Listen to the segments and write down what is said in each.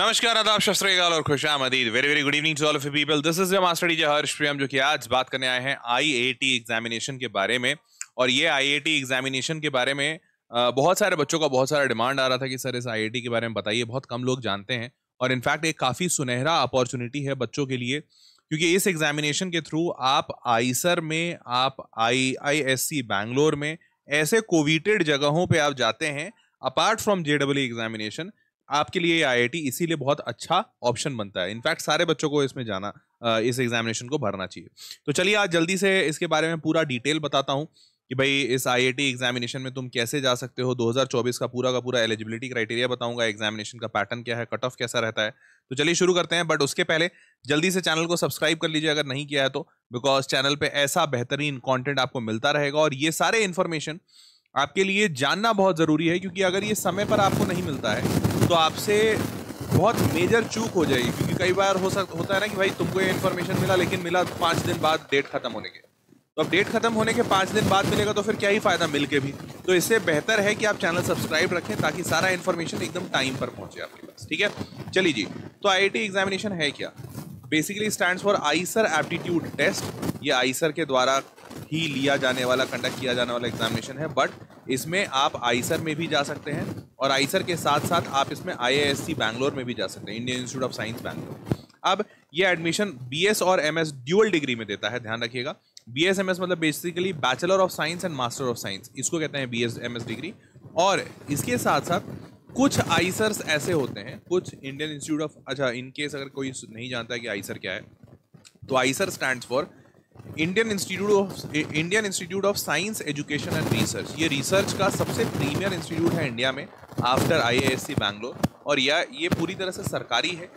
नमस्कार आदाब शस्त्रगाल और खुश आमदीद very very good evening to all of people this is master DJ Harsh Priyam जो कि आज बात करने आए हैं आईएटी एग्जामिनेशन के बारे में और ये आईएटी एग्जामिनेशन के बारे में बहुत सारे बच्चों का बहुत सारा डिमांड आ रहा था कि सर इस आईआईटी के बारे में बताइए बहुत कम लोग जानते हैं और इनफैक्ट एक काफ़ी सुनहरा अपॉर्चुनिटी है बच्चों के लिए क्योंकि इस एग्जामिनेशन के थ्रू आप आईसर में आप आई आई एस सी बैंगलोर में ऐसे कोविटेड जगहों पर आप जाते हैं apart from J W examination आपके लिए आईआईटी इसीलिए बहुत अच्छा ऑप्शन बनता है इनफैक्ट सारे बच्चों को इसमें जाना इस एग्जामिनेशन को भरना चाहिए तो चलिए आज जल्दी से इसके बारे में पूरा डिटेल बताता हूँ कि भाई इस आईआईटी एग्जामिनेशन में तुम कैसे जा सकते हो 2024 का पूरा का पूरा एलिजिबिलिटी क्राइटेरिया बताऊंगा एग्जामिनेशन का पैटर्न क्या है कट ऑफ कैसा रहता है तो चलिए शुरू करते हैं बट उसके पहले जल्दी से चैनल को सब्सक्राइब कर लीजिए अगर नहीं किया है तो बिकॉज चैनल पर ऐसा बेहतरीन कॉन्टेंट आपको मिलता रहेगा और ये सारे इन्फॉर्मेशन आपके लिए जानना बहुत ज़रूरी है क्योंकि अगर ये समय पर आपको नहीं मिलता है तो आपसे बहुत मेजर चूक हो जाएगी क्योंकि कई बार हो सकता होता है ना कि भाई तुमको ये इन्फॉर्मेशन मिला लेकिन मिला पाँच दिन बाद डेट खत्म होने के तो अब डेट खत्म होने के पाँच दिन बाद मिलेगा तो फिर क्या ही फ़ायदा मिल के भी तो इससे बेहतर है कि आप चैनल सब्सक्राइब रखें ताकि सारा इन्फॉर्मेशन एकदम टाइम पर पहुंचे आपके पास ठीक है चलिए जी तो आई एग्जामिनेशन है क्या basically stand for IISER aptitude test ये आईसर के द्वारा ही लिया जाने वाला कंडक्ट किया जाने वाला एग्जामिनेशन है बट इसमें आप आईसर में भी जा सकते हैं और आईसर के साथ साथ आप इसमें आई बैंगलोर में भी जा सकते हैं Indian institute of science Bangalore अब ये एडमिशन बीएस और एमएस ड्यूअल डिग्री में देता है ध्यान रखिएगा बीएस एमएस मतलब basically bachelor of science and master of science इसको कहते हैं बी एस डिग्री और इसके साथ साथ कुछ आईसर्स ऐसे होते हैं कुछ इंडियन इंस्टीट्यूट ऑफ अच्छा इनकेस अगर कोई नहीं जानता कि आईसर क्या है तो IISER stand for Indian institute of Indian institute of science education and research ये रिसर्च का सबसे प्रीमियर इंस्टीट्यूट है इंडिया में आफ्टर आईएएससी बैंगलोर और यह ये पूरी तरह से सरकारी है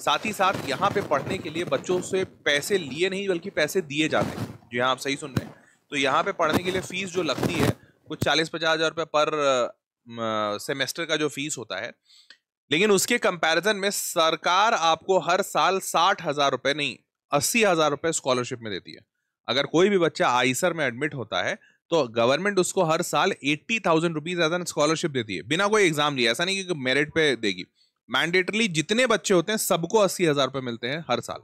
साथ ही साथ यहाँ पे पढ़ने के लिए बच्चों से पैसे लिए नहीं बल्कि पैसे दिए जाते हैं जो यहाँ आप सही सुन रहे हैं तो यहाँ पे पढ़ने के लिए फ़ीस जो लगती है कुछ चालीस पचास हज़ार रुपये पर सेमेस्टर का जो फीस होता है लेकिन उसके कंपैरिजन में सरकार आपको हर साल साठ हज़ार रुपये नहीं अस्सी हज़ार रुपए स्कॉलरशिप में देती है अगर कोई भी बच्चा आईसर में एडमिट होता है तो गवर्नमेंट उसको हर साल eighty thousand rupees as an scholarship देती है बिना कोई एग्जाम लिए ऐसा नहीं कि मेरिट पे देगी मैंडेटरली जितने बच्चे होते हैं सबको अस्सी हज़ार रुपए मिलते हैं हर साल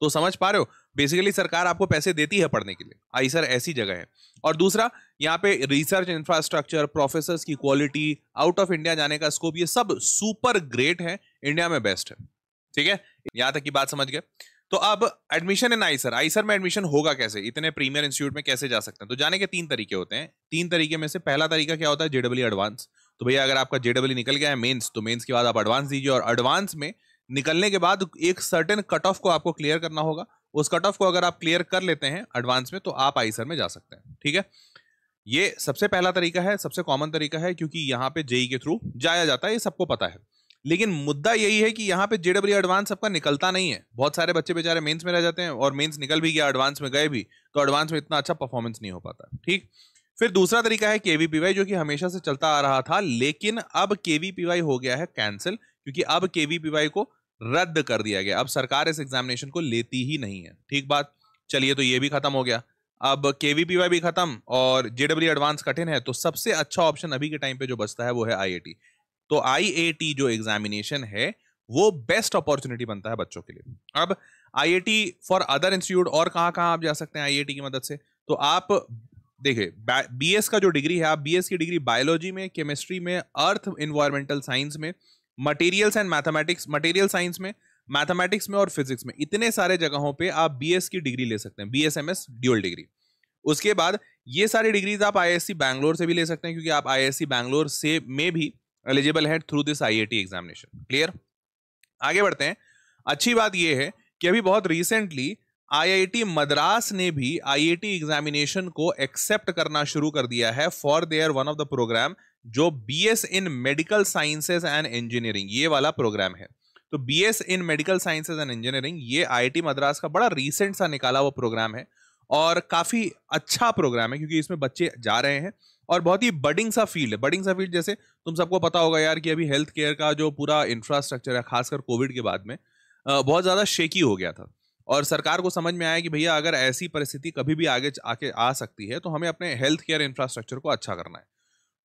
तो समझ पा रहे हो बेसिकली सरकार आपको पैसे देती है पढ़ने के लिए आई सर ऐसी जगह है और दूसरा यहाँ पे रिसर्च इंफ्रास्ट्रक्चर प्रोफेसर की क्वालिटी आउट ऑफ इंडिया जाने का स्कोप ये सब सुपर ग्रेट है इंडिया में बेस्ट है ठीक है यहां तक की बात समझ गए तो अब एडमिशन इन आईसर आईसर में एडमिशन होगा कैसे इतने प्रीमियर इंस्टीट्यूट में कैसे जा सकते हैं तो जाने के तीन तरीके होते हैं तीन तरीके में से पहला तरीका क्या होता है जेडब्ल्यू एडवांस तो भैया अगर आपका जेडब्ल्यू निकल गया है मेन्स तो मेन्स के बाद आप एडवांस दीजिए और एडवांस में निकलने के बाद एक सर्टेन कट ऑफ को आपको क्लियर करना होगा उस कट ऑफ को अगर आप क्लियर कर लेते हैं एडवांस में तो आप आईसर में जा सकते हैं ठीक है ये सबसे पहला तरीका है सबसे कॉमन तरीका है क्योंकि यहाँ पे जेई e के थ्रू जाया जाता है ये सबको पता है लेकिन मुद्दा यही है कि यहाँ पे जेडब्ल्यू एडवांस सबका निकलता नहीं है बहुत सारे बच्चे बेचारे मेंस में रह जाते हैं और मेंस निकल भी गया एडवांस में गए भी तो एडवांस में इतना अच्छा परफॉर्मेंस नहीं हो पाता ठीक फिर दूसरा तरीका है केवीपीवाई जो कि हमेशा से चलता आ रहा था लेकिन अब केवीपीवाई हो गया है कैंसिल क्योंकि अब केवीपीवाई को रद्द कर दिया गया अब सरकार इस एग्जामिनेशन को लेती ही नहीं है ठीक बात चलिए तो ये भी खत्म हो गया अब केवीपीवाई भी खत्म और जेडब्ल्यू एडवांस कठिन है तो सबसे अच्छा ऑप्शन अभी के टाइम पे जो बचता है वो है आई तो आई जो एग्जामिनेशन है वो बेस्ट अपॉर्चुनिटी बनता है बच्चों के लिए अब आई फॉर अदर इंस्टीट्यूट और कहाँ कहाँ आप जा सकते हैं आई की मदद से तो आप देखिए बीएस का जो डिग्री है आप बीएस की डिग्री बायोलॉजी में केमिस्ट्री में अर्थ इन्वायरमेंटल साइंस में materials and mathematics material science में मैथमेटिक्स में और फिजिक्स में इतने सारे जगहों पे आप बीएस की डिग्री ले सकते हैं बीएसएमएस ड्यूअल डिग्री उसके बाद ये सारी डिग्रीज आप आईएससी बैंगलोर से भी ले सकते हैं क्योंकि आप आईएससी बैंगलोर से में भी एलिजिबल है through this IIT examination clear आगे बढ़ते हैं अच्छी बात यह है कि अभी बहुत रिसेंटली आईआईटी मद्रास ने भी आईआईटी एग्जामिनेशन को एक्सेप्ट करना शुरू कर दिया है for their one of the program जो BS in medical sciences and engineering ये वाला प्रोग्राम है तो BS in medical sciences and engineering ये आईआईटी मद्रास का बड़ा रिसेंट सा निकाला हुआ प्रोग्राम है और काफ़ी अच्छा प्रोग्राम है क्योंकि इसमें बच्चे जा रहे हैं और बहुत ही बडिंग सा फील्ड है बडिंग सा फील्ड जैसे तुम सबको पता होगा यार कि अभी हेल्थ केयर का जो पूरा इंफ्रास्ट्रक्चर है खासकर कोविड के बाद में बहुत ज़्यादा शेकी हो गया था और सरकार को समझ में आया कि भैया अगर ऐसी परिस्थिति कभी भी आगे आके आ सकती है तो हमें अपने हेल्थ केयर इंफ्रास्ट्रक्चर को अच्छा करना है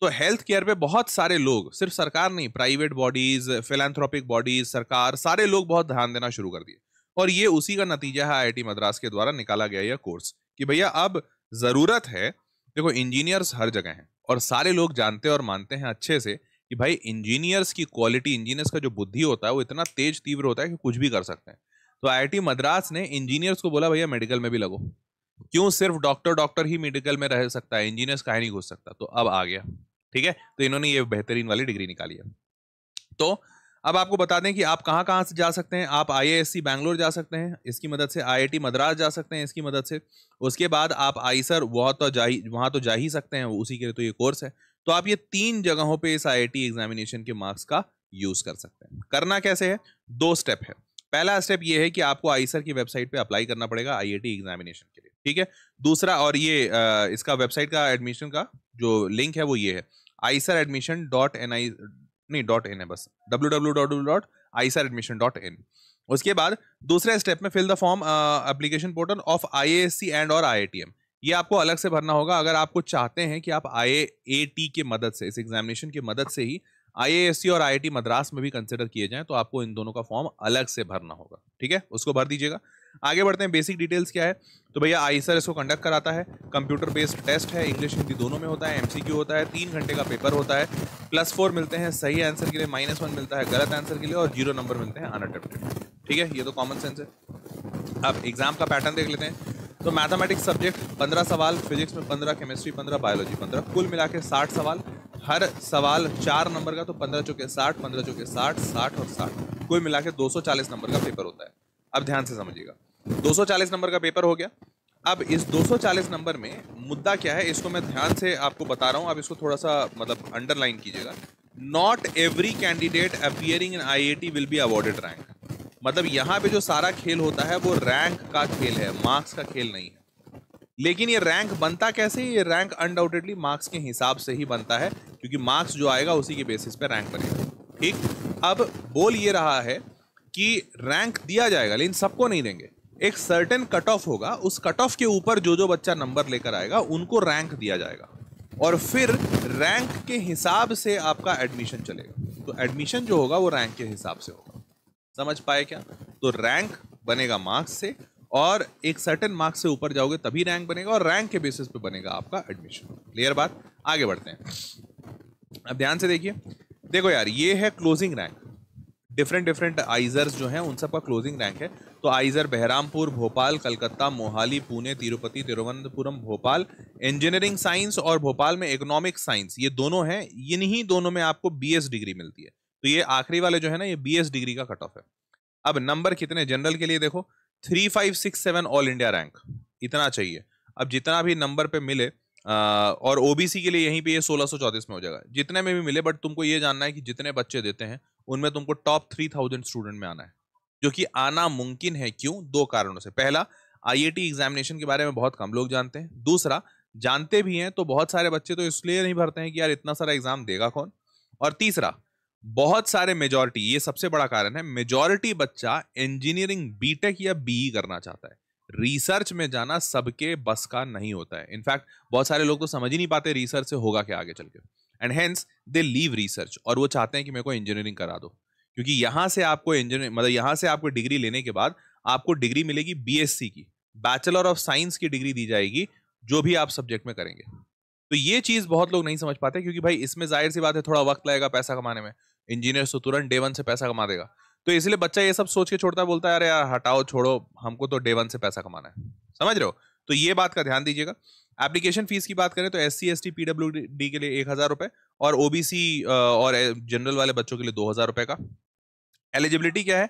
तो हेल्थ केयर पे बहुत सारे लोग सिर्फ सरकार नहीं प्राइवेट बॉडीज फिलेंथ्रोपिक बॉडीज सरकार सारे लोग बहुत ध्यान देना शुरू कर दिए और ये उसी का नतीजा है आई मद्रास के द्वारा निकाला गया यह कोर्स कि भैया अब ज़रूरत है देखो इंजीनियर्स हर जगह हैं और सारे लोग जानते और मानते हैं अच्छे से कि भाई इंजीनियर्स की क्वालिटी इंजीनियर्स का जो बुद्धि होता है वो इतना तेज तीव्र होता है कि कुछ भी कर सकते हैं तो आईआईटी मद्रास ने इंजीनियर्स को बोला भैया मेडिकल में भी लगो क्यों सिर्फ डॉक्टर डॉक्टर ही मेडिकल में रह सकता है इंजीनियर्स का नहीं घुस सकता तो अब आ गया ठीक है तो इन्होंने ये बेहतरीन वाली डिग्री निकाली है तो अब आपको बता दें कि आप कहाँ कहाँ से जा सकते हैं आप आई बैंगलोर जा सकते हैं इसकी मदद से आई मद्रास जा सकते हैं इसकी मदद से उसके बाद आप आई सर वह तो जा ही वहाँ तो जा ही सकते हैं उसी के लिए तो ये कोर्स है तो आप ये तीन जगहों पे इस आई एग्जामिनेशन के मार्क्स का यूज़ कर सकते हैं करना कैसे है दो स्टेप है पहला स्टेप ये है कि आपको आई सर की वेबसाइट पर अप्लाई करना पड़ेगा आई एग्जामिनेशन के लिए ठीक है दूसरा और ये इसका वेबसाइट का एडमिशन का जो लिंक है वो ये है IISER admission dot N I नहीं डॉट इन है बस W W dot dot IISER admission dot in उसके बाद दूसरे स्टेप में fill the form application portal of I and और आई ये आपको अलग से भरना होगा अगर आपको चाहते हैं कि आप आई के मदद से इस एग्जामिनेशन की मदद से ही आई और आई मद्रास में भी कंसिडर किए जाएं तो आपको इन दोनों का फॉर्म अलग से भरना होगा ठीक है उसको भर दीजिएगा आगे बढ़ते हैं बेसिक डिटेल्स क्या है तो भैया आईसर इसको कंडक्ट कराता है कंप्यूटर बेस्ड टेस्ट है इंग्लिश हिंदी दोनों में होता है एमसीक्यू होता है तीन घंटे का पेपर होता है प्लस फोर मिलते हैं सही आंसर के लिए माइनस वन मिलता है गलत आंसर के लिए और जीरो नंबर मिलते हैं अनअटेप्टेड ठीक है ये तो कॉमन सेंस है अब एग्जाम का पैटर्न देख लेते हैं तो मैथमेटिक्स सब्जेक्ट पंद्रह सवाल फिजिक्स में पंद्रह केमिस्ट्री पंद्रह बायोलॉजी पंद्रह कुल मिला के साठ सवाल हर सवाल चार नंबर का तो पंद्रह चौके साठ पंद्रह चौके साठ साठ और साठ कुल मिला के दो सौ चालीस नंबर का पेपर होता है अब ध्यान से समझिएगा 240 नंबर का पेपर हो गया अब इस 240 नंबर में मुद्दा क्या है इसको मैं ध्यान से आपको बता रहा हूँ आप इसको थोड़ा सा मतलब अंडरलाइन कीजिएगा not every candidate appearing in I will be awarded rank मतलब यहाँ पे जो सारा खेल होता है वो रैंक का खेल है मार्क्स का खेल नहीं है लेकिन ये रैंक बनता कैसे ये रैंक अनडाउटेडली मार्क्स के हिसाब से ही बनता है क्योंकि मार्क्स जो आएगा उसी के बेसिस पे रैंक बनेगा ठीक अब बोल ये रहा है कि रैंक दिया जाएगा लेकिन सबको नहीं देंगे एक सर्टेन कट ऑफ होगा उस कट ऑफ के ऊपर जो जो बच्चा नंबर लेकर आएगा उनको रैंक दिया जाएगा और फिर रैंक के हिसाब से आपका एडमिशन चलेगा तो एडमिशन जो होगा वो रैंक के हिसाब से होगा समझ पाए क्या तो रैंक बनेगा मार्क्स से और एक सर्टेन मार्क्स से ऊपर जाओगे तभी रैंक बनेगा और रैंक के बेसिस पे बनेगा आपका एडमिशन क्लियर बात आगे बढ़ते हैं अब ध्यान से देखिए देखो यार ये है closing rank different different IISERs जो हैं उन सब का क्लोजिंग रैंक है तो IISER Berhampur Bhopal Calcutta Mohali Pune Tirupati Thiruvananthapuram Bhopal engineering science और भोपाल में इकोनॉमिक साइंस ये दोनों हैं इन्हीं दोनों में आपको बी डिग्री मिलती है तो ये आखिरी वाले जो है ना ये बी डिग्री का कट ऑफ है अब नंबर कितने जनरल के लिए देखो three five six seven all India rank इतना चाहिए अब जितना भी नंबर पे मिले आ, और ओबीसी के लिए यहीं पे ये सोलह में हो जाएगा जितने में भी मिले बट तुमको ये जानना है कि जितने बच्चे देते हैं उनमें तुमको टॉप थ्री थाउजेंड स्टूडेंट में आना है जो कि आना मुमकिन है क्यों दो कारणों से पहला आईएटी एग्जामिनेशन के बारे में बहुत कम लोग जानते हैं दूसरा जानते भी हैं तो बहुत सारे बच्चे तो इसलिए नहीं भरते हैं कि यार इतना सारा एग्जाम देगा कौन और तीसरा बहुत सारे मेजोरिटी ये सबसे बड़ा कारण है मेजोरिटी बच्चा इंजीनियरिंग बीटेक या बीई e करना चाहता है रिसर्च में जाना सबके बस का नहीं होता है इनफैक्ट बहुत सारे लोग तो समझ ही नहीं पाते रिसर्च से होगा क्या आगे चल के and hence they leave research और वो चाहते हैं कि मेरे को इंजीनियरिंग करा दो क्योंकि यहाँ से आपको इंजीनियर मतलब यहाँ से आपको डिग्री लेने के बाद आपको डिग्री मिलेगी बीएससी की बैचलर ऑफ साइंस की डिग्री दी जाएगी जो भी आप सब्जेक्ट में करेंगे तो ये चीज़ बहुत लोग नहीं समझ पाते क्योंकि भाई इसमें जाहिर सी बात है थोड़ा वक्त लगेगा पैसा कमाने में इंजीनियर तो तुरंत डे वन से पैसा कमा देगा तो इसलिए बच्चा ये सब सोच के छोड़ता है बोलता है अरे यार हटाओ छोड़ो हमको तो डे वन से पैसा कमाना है समझ रहे हो तो ये बात का ध्यान दीजिएगा एप्लीकेशन फीस की बात करें तो S C S T P W D के लिए एक हज़ार रुपए और ओबीसी और जनरल वाले बच्चों के लिए दो हज़ार रुपये का एलिजिबिलिटी क्या है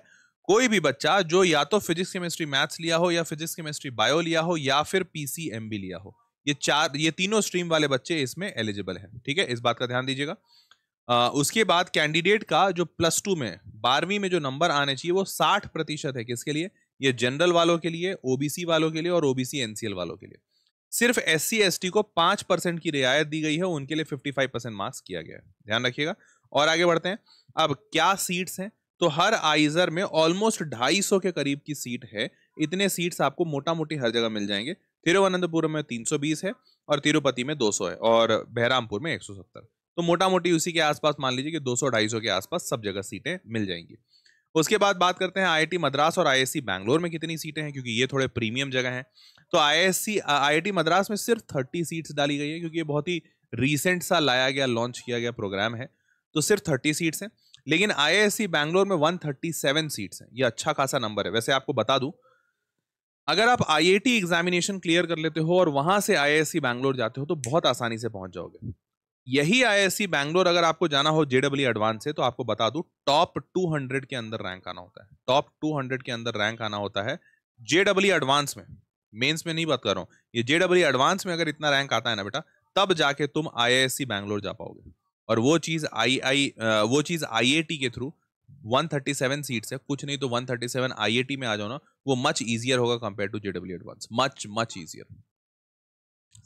कोई भी बच्चा जो या तो फिजिक्स केमिस्ट्री मैथ्स लिया हो या फिजिक्स केमिस्ट्री बायो लिया हो या फिर पीसीएमबी लिया हो ये चार ये तीनों स्ट्रीम वाले बच्चे इसमें एलिजिबल हैं ठीक है इस बात का ध्यान दीजिएगा उसके बाद कैंडिडेट का जो प्लस टू में बारहवीं में जो नंबर आने चाहिए वो साठ प्रतिशत है किसके लिए ये जनरल वालों के लिए ओबीसी वालों के लिए और ओबीसी एनसीएल वालों के लिए सिर्फ एस सी को पांच परसेंट की रियायत दी गई है उनके लिए फिफ्टी फाइव परसेंट मार्क्स किया गया है ध्यान रखिएगा और आगे बढ़ते हैं अब क्या सीट्स हैं तो हर आइजर में ऑलमोस्ट ढाई सौ के करीब की सीट है इतने सीट्स आपको मोटा मोटी हर जगह मिल जाएंगे तिरुवनंतपुरम में बीस है और तिरुपति में सौ है और बहरामपुर में सत्तर तो मोटा मोटी उसी के आसपास मान लीजिए कि ढाई सौ के आसपास सब जगह सीटें मिल जाएंगी उसके बाद बात करते हैं आईआईटी मद्रास और आईएससी बैंगलोर में कितनी सीटें हैं क्योंकि ये थोड़े प्रीमियम जगह हैं तो आईएससी आईआईटी मद्रास में सिर्फ थर्टी सीट्स डाली गई है क्योंकि ये बहुत ही रिसेंट सा लाया गया लॉन्च किया गया प्रोग्राम है तो सिर्फ थर्टी सीट्स हैं लेकिन आई बैंगलोर में वन सीट्स हैं ये अच्छा खासा नंबर है वैसे आपको बता दूँ अगर आप आई एग्जामिनेशन क्लियर कर लेते हो और वहां से आई बैंगलोर जाते हो तो बहुत आसानी से पहुंच जाओगे यही आईआईसी बैंगलोर अगर आपको जाना हो जेडब्ल्यू एडवांस से तो आपको बता दू टॉप 200 के अंदर रैंक आना होता है टॉप 200 के अंदर रैंक आना होता है जेडब्ल्यू एडवांस में मेंस में नहीं बात कर रहा हूं ये जेडब्ल्यू एडवांस में अगर इतना रैंक आता है ना बेटा तब जाके तुम आईआईसी बैंगलोर जा पाओगे और वो चीज आई आई वो चीज आई के थ्रू 137 सीट्स है कुछ नहीं तो 137 थर्टी में आ जाओ ना वो मच इजियर होगा compare to J W advance much much easier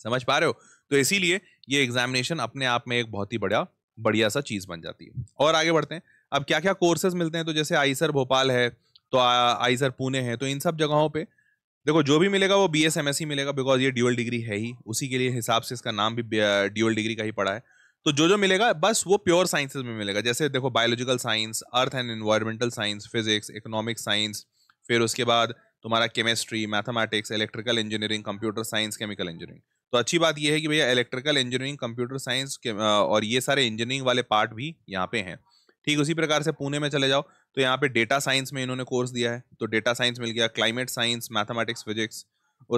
समझ पा रहे हो तो इसीलिए ये एग्जामिनेशन अपने आप में एक बहुत ही बड़ा बढ़िया सा चीज़ बन जाती है और आगे बढ़ते हैं अब क्या क्या कोर्सेज मिलते हैं तो जैसे आईसर भोपाल है तो आईसर पुणे है तो इन सब जगहों पर देखो जो भी मिलेगा वो B S M S C मिलेगा बिकॉज ये ड्यूअल डिग्री है ही उसी के लिए हिसाब से इसका नाम भी ड्यूअल डिग्री का ही पड़ा है तो जो जो मिलेगा बस वो प्योर साइंसेज में मिलेगा जैसे देखो biological science earth and environmental science physics economic science फिर उसके बाद तुम्हारा chemistry mathematics electrical engineering computer science chemical engineering तो अच्छी बात यह है कि भैया इलेक्ट्रिकल इंजीनियरिंग कंप्यूटर साइंस और ये सारे इंजीनियरिंग वाले पार्ट भी यहाँ पे हैं ठीक उसी प्रकार से पुणे में चले जाओ तो यहाँ पे डेटा साइंस में इन्होंने कोर्स दिया है तो डेटा साइंस मिल गया क्लाइमेट साइंस मैथमेटिक्स फिजिक्स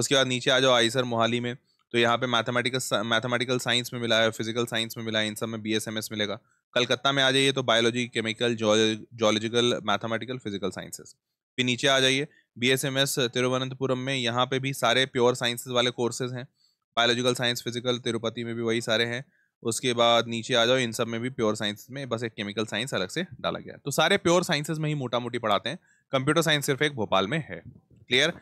उसके बाद नीचे आ जाओ आईसर मोहाली में तो यहाँ पे मैथमेटिकल मैथमेटिकल साइंस में मिला है फिजिकल साइंस में मिला है इन सब में बी मिलेगा कलकत्ता में आ जाइए तो biology chemical zoological mathematical physical sciences फिर नीचे आ जाइए B S M S Thiruvananthapuram में यहाँ पे भी सारे प्योर साइंसेज वाले कोर्सेज हैं बायोलॉजिकल साइंस फिजिकल तिरुपति में भी वही सारे हैं उसके बाद नीचे आ जाओ इन सब में भी प्योर साइंस में बस एक केमिकल साइंस अलग से डाला गया तो सारे प्योर साइंसेज में ही मोटा मोटी पढ़ाते हैं कंप्यूटर साइंस सिर्फ एक भोपाल में है क्लियर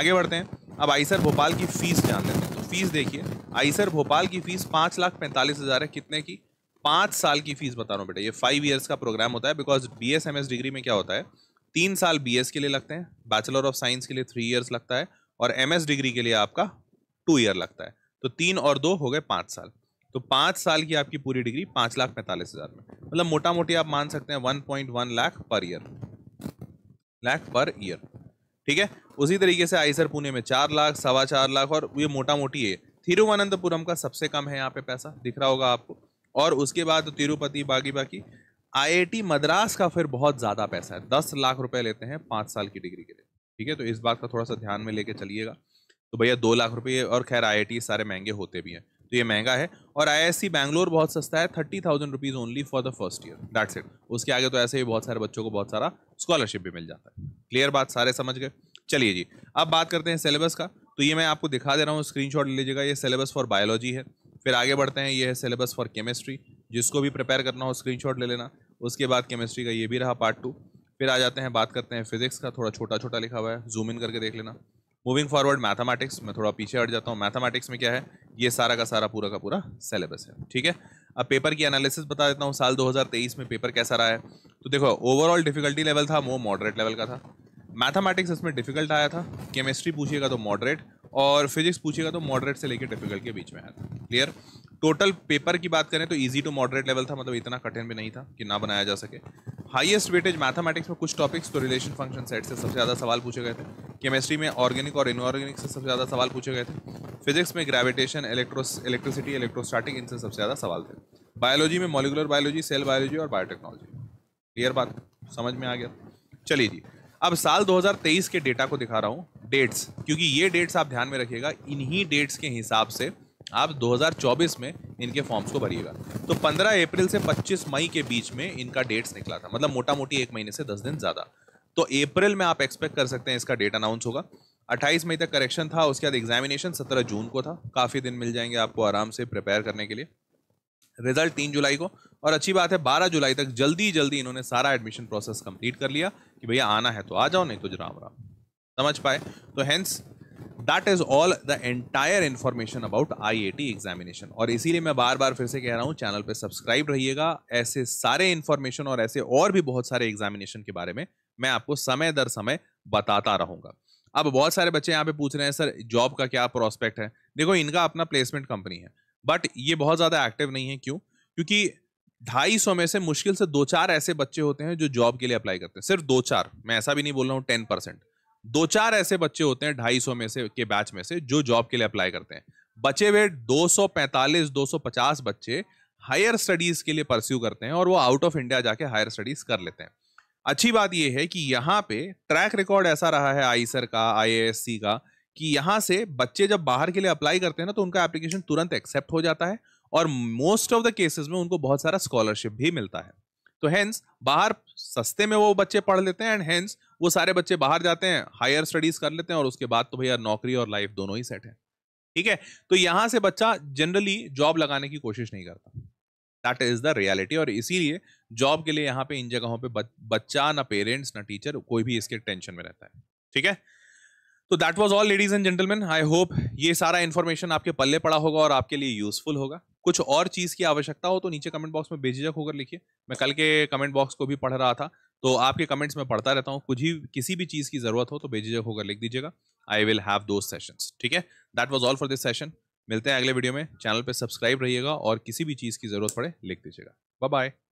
आगे बढ़ते हैं अब आईसर भोपाल की फीस जान लेते हैं तो फीस देखिए आईसर भोपाल की फीस पाँच लाख पैंतालीस हज़ार है कितने की पाँच साल की फीस बता रहा हूँ बेटा ये फाइव ईयर्स का प्रोग्राम होता है because B S M S degree में क्या होता है तीन साल बी एस के लिए लगते हैं बैचलर ऑफ साइंस के लिए थ्री ईयर्स लगता है और एम एस डिग्री के लिए आपका टू ईयर लगता है तो तीन और दो हो गए पाँच साल तो पाँच साल की आपकी पूरी डिग्री पाँच लाख पैंतालीस हज़ार में मतलब मोटा मोटी आप मान सकते हैं one point one lakh per year lakh per year ठीक है उसी तरीके से आईसर पुणे में चार लाख सवा चार लाख और ये मोटा मोटी है थिरुवनंतपुरम का सबसे कम है यहाँ पे पैसा दिख रहा होगा आपको और उसके बाद तो तिरुपति बागी बाकी आई मद्रास का फिर बहुत ज़्यादा पैसा है दस लाख रुपए लेते हैं पाँच साल की डिग्री के लिए ठीक है तो इस बात का थोड़ा सा ध्यान में लेके चलिएगा तो भैया दो लाख रुपये और खैर आई सारे महंगे होते भी हैं तो ये महंगा है और आई एस बैंगलोर बहुत सस्ता है thirty thousand rupees only for the first year that's it उसके आगे तो ऐसे ही बहुत सारे बच्चों को बहुत सारा स्कॉलरशिप भी मिल जाता है क्लियर बात सारे समझ गए चलिए जी अब बात करते हैं सिलेबस का तो ये मैं आपको दिखा दे रहा हूँ स्क्रीन ले लीजिएगा ये सिलेबस फॉर बायोलॉजी है फिर आगे बढ़ते हैं ये है सिलेबस फॉर केमिस्ट्री जिसको भी प्रिपेयर करना हो स्क्रीन ले लेना उसके बाद केमिस्ट्री का ये भी रहा पार्ट टू फिर आ जाते हैं बात करते हैं फिजिक्स का थोड़ा छोटा छोटा लिखा हुआ है जूम इन करके देख लेना मूविंग फॉरवर्ड मैथमेटिक्स मैं थोड़ा पीछे हट जाता हूँ मैथमेटिक्स में क्या है ये सारा का सारा पूरा का पूरा सिलेबस है ठीक है अब पेपर की एनालिसिस बता देता हूँ साल 2023 में पेपर कैसा रहा है तो देखो ओवरऑल डिफिकल्टी लेवल था वो मॉडरेट लेवल का था मैथमेटिक्स इसमें डिफिकल्ट आया था केमिस्ट्री पूछिएगा तो मॉडरेट और फिजिक्स पूछिएगा तो मॉडरेट से लेकर डिफिकल्ट के बीच में आया था क्लियर टोटल पेपर की बात करें तो ईजी टू मॉडरेट लेवल था मतलब इतना कठिन भी नहीं था कि ना बनाया जा सके हाईएस्ट वेटेज मैथमेटिक्स में कुछ टॉपिक्स तो रिलेशन फंक्शन सेट से सबसे ज़्यादा सवाल पूछे गए थे केमिस्ट्री में ऑर्गेनिक और इनऑर्गेनिक से सबसे ज़्यादा सवाल पूछे गए थे फिजिक्स में ग्रेविटेशन इलेक्ट्रोस इलेक्ट्रिसिटी इलेक्ट्रोस्टैटिक इनसे सबसे ज़्यादा सवाल थे बायोलॉजी में मॉलिकुलर बायोलॉजी सेल बायोलॉजी और बायोटेक्नोलॉजी क्लियर बात समझ में आ गया चलिए जी अब साल 2023 के डेटा को दिखा रहा हूँ डेट्स क्योंकि ये डेट्स आप ध्यान में रखिएगा इन्हीं डेट्स के हिसाब से आप 2024 में इनके फॉर्म्स को भरिएगा तो 15 अप्रैल से 25 मई के बीच में इनका डेट्स निकला था मतलब मोटा मोटी एक महीने से 10 दिन ज़्यादा तो अप्रैल में आप एक्सपेक्ट कर सकते हैं इसका डेट अनाउंस होगा 28 मई तक करेक्शन था उसके बाद एग्जामिनेशन 17 जून को था काफ़ी दिन मिल जाएंगे आपको आराम से प्रिपेयर करने के लिए रिजल्ट तीन जुलाई को और अच्छी बात है बारह जुलाई तक जल्दी जल्दी इन्होंने सारा एडमिशन प्रोसेस कंप्लीट कर लिया कि भैया आना है तो आ जाओ नहीं तो राम राम समझ पाए तो hence that is all the entire information about I examination और इसीलिए मैं बार बार फिर से कह रहा हूँ चैनल पर सब्सक्राइब रहिएगा ऐसे सारे इन्फॉर्मेशन और ऐसे और भी बहुत सारे एग्जामिनेशन के बारे में मैं आपको समय दर समय बताता रहूंगा अब बहुत सारे बच्चे यहाँ पे पूछ रहे हैं सर जॉब का क्या प्रोस्पेक्ट है देखो इनका अपना प्लेसमेंट कंपनी है बट ये बहुत ज़्यादा एक्टिव नहीं है क्यों क्योंकि ढाई सौ में से मुश्किल से दो चार ऐसे बच्चे होते हैं जो जॉब के लिए अप्लाई करते हैं सिर्फ दो चार मैं ऐसा भी नहीं बोल रहा हूँ टेन परसेंट दो चार ऐसे बच्चे होते हैं ढाई सौ में से के बैच में से जो जॉब के लिए अप्लाई करते हैं बचे हुए दो दो सौ पैंतालीस सौ पचास बच्चे हायर स्टडीज के लिए परस्यू करते हैं और वो आउट ऑफ इंडिया जाके हायर स्टडीज कर लेते हैं अच्छी बात यह है कि यहाँ पे ट्रैक रिकॉर्ड ऐसा रहा है आईसर का आई का कि यहाँ से बच्चे जब बाहर के लिए अप्लाई करते हैं ना तो उनका एप्लीकेशन तुरंत एक्सेप्ट हो जाता है और मोस्ट ऑफ द केसेस में उनको बहुत सारा स्कॉलरशिप भी मिलता है तो हैंस बाहर सस्ते में वो बच्चे पढ़ लेते हैं एंड हैंस वो सारे बच्चे बाहर जाते हैं हायर स्टडीज कर लेते हैं और उसके बाद तो भैया नौकरी और लाइफ दोनों ही सेट है ठीक है तो यहाँ से बच्चा जनरली जॉब लगाने की कोशिश नहीं करता दैट इज द रियलिटी और इसीलिए जॉब के लिए यहाँ पे इन जगहों पे बच्चा ना पेरेंट्स ना टीचर कोई भी इसके टेंशन में रहता है ठीक है तो that was all ladies and gentleman I hope ये सारा इन्फॉर्मेशन आपके पल्ले पड़ा होगा और आपके लिए यूजफुल होगा कुछ और चीज़ की आवश्यकता हो तो नीचे कमेंट बॉक्स में बेझिझक होकर लिखिए मैं कल के कमेंट बॉक्स को भी पढ़ रहा था तो आपके कमेंट्स में पढ़ता रहता हूँ कुछ ही किसी भी चीज़ की ज़रूरत हो तो बेझिझक होकर लिख दीजिएगा आई विल हैव दो सेशंस ठीक है that was all for this session मिलते हैं अगले वीडियो में चैनल पर सब्सक्राइब रहिएगा और किसी भी चीज़ की ज़रूरत पड़े लिख दीजिएगा बाय बाय